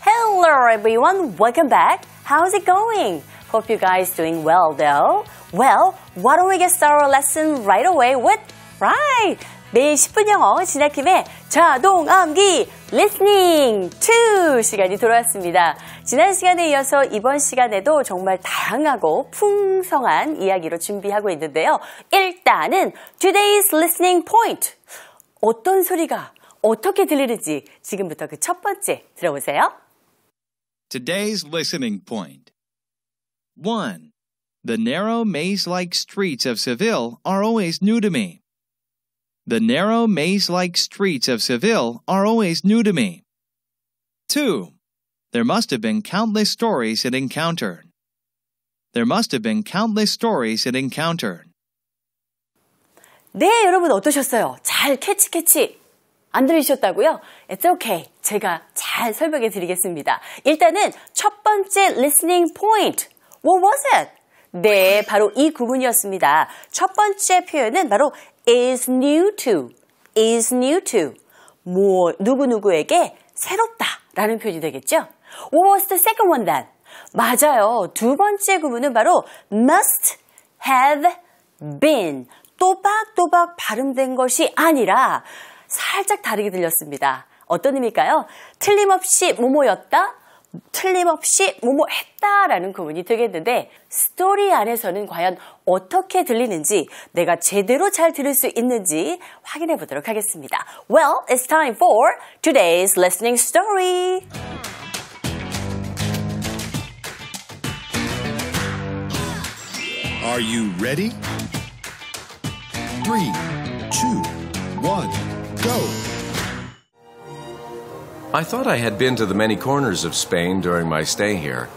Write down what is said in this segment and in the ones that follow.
Hello everyone, welcome back. How's it going? Hope you guys doing well though. Well, why don't we get started our lesson right away with right 매일 10분 영어 진학팀의 자동 암기 리스닝 2 시간이 돌아왔습니다. 지난 시간에 이어서 이번 시간에도 정말 다양하고 풍성한 이야기로 준비하고 있는데요. 일단은 today's listening point. 어떤 소리가 어떻게 들리는지 지금부터 그 첫 번째 들어보세요. Today's listening point. 1. The narrow maze-like streets of Seville are always new to me. The narrow maze like streets of Seville are always new to me. 2. There must have been countless stories it encountered. There must have been countless stories it encountered. 네, 여러분 어떠셨어요? 잘 캐치 캐치 안 들으셨다고요? It's okay. 제가 잘 설명해 드리겠습니다. 일단은 첫 번째 listening point. What was it? 네, 바로 이 구문이었습니다. 첫 번째 표현은 바로 is new to, is new to. 뭐, 누구누구에게 새롭다 라는 표현이 되겠죠? What was the second one then? 맞아요. 두 번째 구문은 바로 must have been. 또박또박 발음된 것이 아니라 살짝 다르게 들렸습니다. 어떤 의미일까요? 틀림없이 뭐뭐였다? 틀림없이 뭐뭐 했다라는 구문이 되겠는데 스토리 안에서는 과연 어떻게 들리는지 내가 제대로 잘 들을 수 있는지 확인해 보도록 하겠습니다. Well, it's time for today's listening story. Are you ready? 3, 2, 1, go! I thought I had been to the many corners of Spain during my stay here,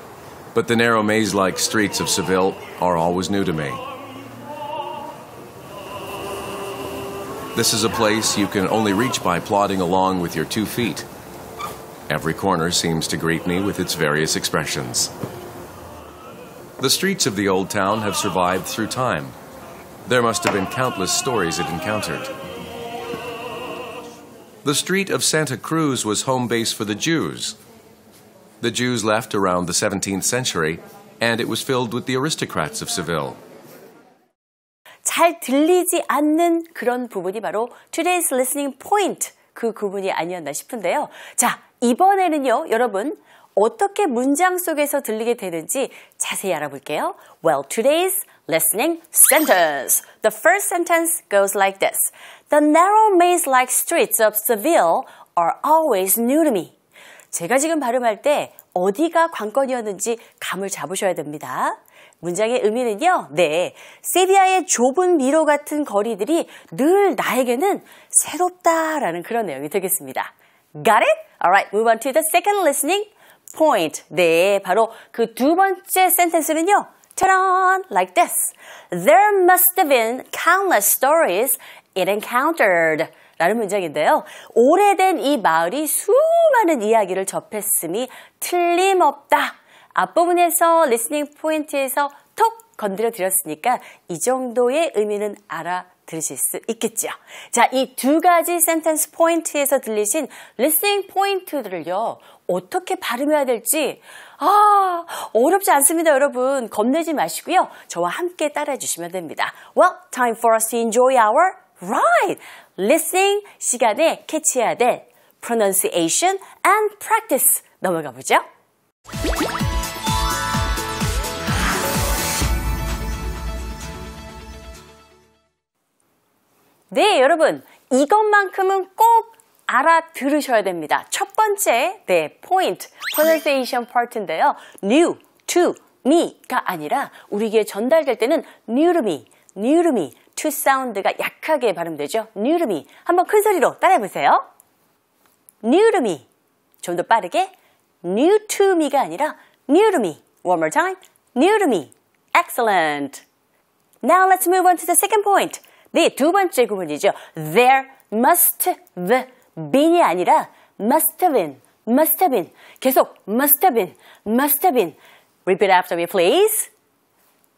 but the narrow maze like streets of Seville are always new to me. This is a place you can only reach by plodding along with your two feet. Every corner seems to greet me with its various expressions. The streets of the old town have survived through time. There must have been countless stories it encountered. The street of Santa Cruz was home base for the Jews. The Jews left around the 17th century, and it was filled with the aristocrats of Seville. 잘 들리지 않는 그런 부분이 바로 today's listening point 그 부분이 아니었나 싶은데요. 자, 이번에는요, 여러분 어떻게 문장 속에서 들리게 되는지 자세히 알아볼게요. Well, today's Listening sentence. The first sentence goes like this The narrow maze like streets of Seville are always new to me. 제가 지금 발음할 때 어디가 관건이었는지 감을 잡으셔야 됩니다. 문장의 의미는요, 네. 세비야의 좁은 미로 같은 거리들이 늘 나에게는 새롭다라는 그런 내용이 되겠습니다. Got it? Alright, move on to the second listening point. 네, 바로 그 두 번째 센텐스는요, 짜란! Like this. There must have been countless stories it encountered. 라는 문장인데요. 오래된 이 마을이 수많은 이야기를 접했으니 틀림없다. 앞부분에서 리스닝 포인트에서 톡 건드려 드렸으니까 이 정도의 의미는 알아 들으실 수 있겠죠. 자, 이 두 가지 센텐스 포인트에서 들리신 리스닝 포인트들을요. 어떻게 발음해야 될지 아, 어렵지 않습니다, 여러분. 겁내지 마시고요. 저와 함께 따라해 주시면 됩니다. Well, time for us to enjoy our ride. Listening 시간에 캐치해야 될 pronunciation and practice 넘어가 보죠. 네, 여러분. 이것만큼은 꼭 알아들으셔야 됩니다. 첫 번째, 네, 포인트, pronunciation part인데요. new, to, me가 아니라 우리에게 전달될 때는 new to me, new to me, to 사운드가 약하게 발음되죠. new to me. 한번 큰 소리로 따라해보세요. new to me. 좀 더 빠르게 new to me가 아니라 new to me. One more time. new to me. Excellent. Now let's move on to the second point. 네, 두 번째 구문이죠. There must the been이 아니라 must have been, must have been. 계속 must have been, must have been. Repeat after me, please.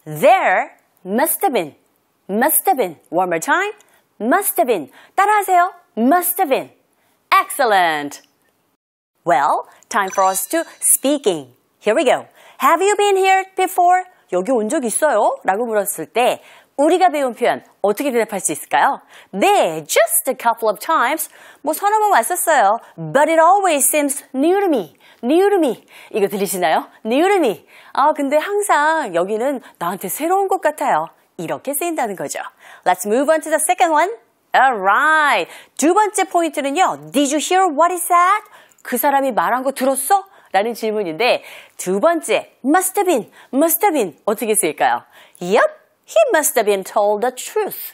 There must have been, must have been. One more time. Must have been. 따라하세요. Must have been. Excellent. Well, time for us to speaking. Here we go. Have you been here before? 여기 온 적 있어요? 라고 물었을 때 우리가 배운 표현 어떻게 대답할 수 있을까요? 네, just a couple of times. 뭐 서너 번 왔었어요. But it always seems new to me. new to me. 이거 들리시나요? new to me. 아, 근데 항상 여기는 나한테 새로운 것 같아요. 이렇게 쓰인다는 거죠. Let's move on to the second one. Alright. 두 번째 포인트는요. Did you hear what he said? 그 사람이 말한 거 들었어? 라는 질문인데 두 번째, must have been, must have been 어떻게 쓸까요? Yep, he must have been told the truth.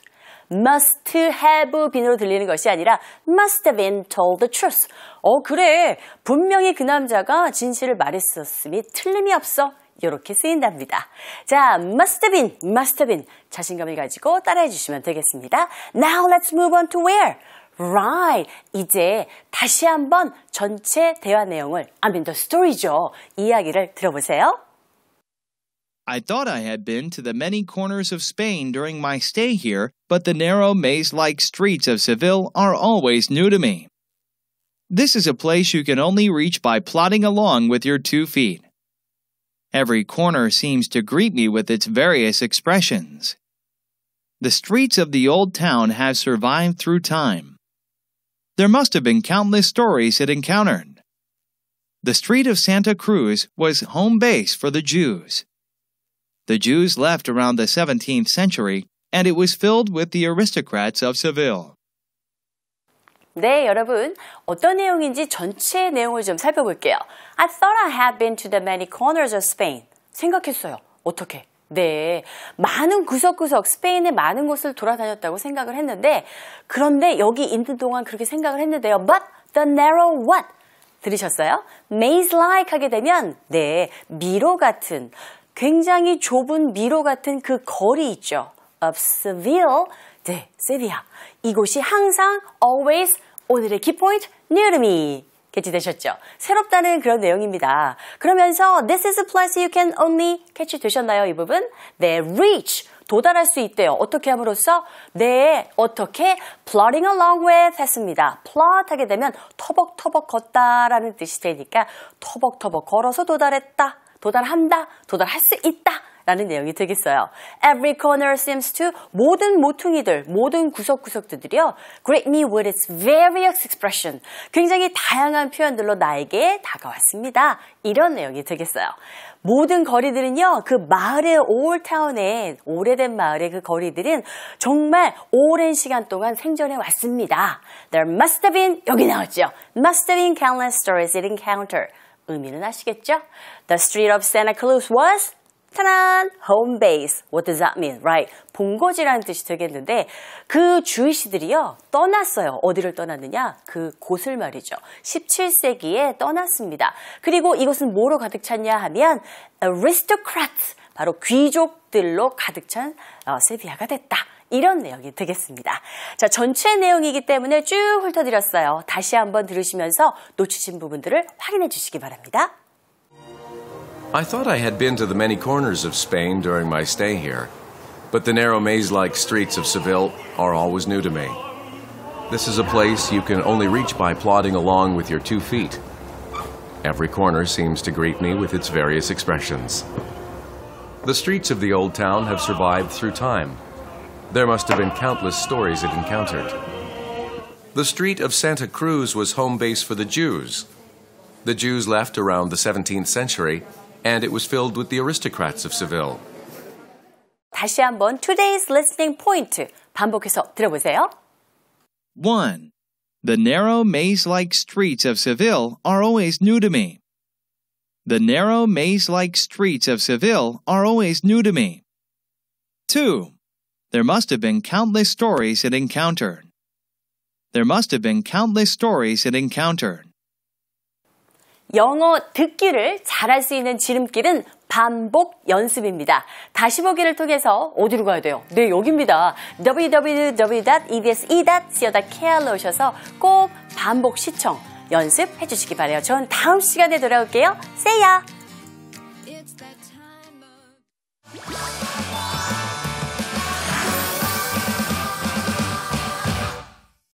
must have been으로 들리는 것이 아니라 must have been told the truth. 어, 그래. 분명히 그 남자가 진실을 말했었으니 틀림이 없어. 이렇게 쓰인답니다. 자, must have been, must have been. 자신감을 가지고 따라해 주시면 되겠습니다. Now let's move on to where. Right. 이제 다시 한번 전체 대화 내용을, I mean the story죠. 이야기를 들어보세요. I thought I had been to the many corners of Spain during my stay here, but the narrow maze like streets of Seville are always new to me. This is a place you can only reach by plodding along with your two feet. Every corner seems to greet me with its various expressions. The streets of the old town have survived through time, there must have been countless stories it encountered. The street of Santa Cruz was home base for the Jews. The Jews left around the 17th century, and it was filled with the aristocrats of Seville. 네, 여러분. 어떤 내용인지 전체 내용을 좀 살펴볼게요. I thought I had been to the many corners of Spain. 생각했어요. 어떻게? 네. 많은 구석구석, 스페인의 많은 곳을 돌아다녔다고 생각을 했는데, 그런데 여기 있는 동안 그렇게 생각을 했는데요. But the narrow what? 들으셨어요? maze like 하게 되면, 네, 미로 같은, 굉장히 좁은 미로 같은 그 거리 있죠. of Seville, 네, 세비야. 이곳이 항상 always 오늘의 키포인트, near me. 캐치되셨죠? 새롭다는 그런 내용입니다. 그러면서 this is a place you can only 캐치되셨나요? 이 부분? 내 네, reach. 도달할 수 있대요. 어떻게 함으로써? 내 네, 어떻게? plodding along with 했습니다. plot 하게 되면 터벅터벅 걷다라는 뜻이 되니까 터벅터벅 걸어서 도달했다. 도달한다, 도달할 수 있다 라는 내용이 되겠어요. Every corner seems to 모든 모퉁이들, 모든 구석구석들이요. Greet me with its various expression. 굉장히 다양한 표현들로 나에게 다가왔습니다. 이런 내용이 되겠어요. 모든 거리들은요, 그 마을의 올타운에 오래된 마을의 그 거리들은 정말 오랜 시간 동안 생존해 왔습니다. There must have been, 여기 나왔죠. Must have been countless stories it encountered. 의미는 아시겠죠? The street of Santa Claus was 짜란! home base. What does that mean? Right. 본거지라는 뜻이 되겠는데 그 주이시들이요. 떠났어요. 어디를 떠났느냐? 그 곳을 말이죠. 17세기에 떠났습니다. 그리고 이것은 뭐로 가득 찼냐 하면 aristocrats. 바로 귀족들로 가득 찬 어, 세비야가 됐다. 이런 내용이 되겠습니다. 자, 전체 내용이기 때문에 쭉 훑어드렸어요. 다시 한번 들으시면서 놓치신 부분들을 확인해 주시기 바랍니다. I thought I had been to the many corners of Spain during my stay here, but the narrow maze like streets of Seville are always new to me. This is a place you can only reach by plodding along with your two feet. Every corner seems to greet me with its various expressions. The streets of the old town have survived through time. There must have been countless stories it encountered. The street of Santa Cruz was home base for the Jews. The Jews left around the 17th century and it was filled with the aristocrats of Seville. 다시 한번 today's listening point 반복해서 들어보세요. 1. The narrow maze-like streets of Seville are always new to me. The narrow maze-like streets of Seville are always new to me. 2. There must have been countless stories it encountered. There must have been countless stories it encountered. 영어 듣기를 잘할 수 있는 지름길은 반복 연습입니다. 다시 보기를 통해서 어디로 가야 돼요? 네, 여기입니다. www.ebse.co.kr로 오셔서 꼭 반복 시청 연습해 주시기 바래요. 전 다음 시간에 돌아올게요. 세야!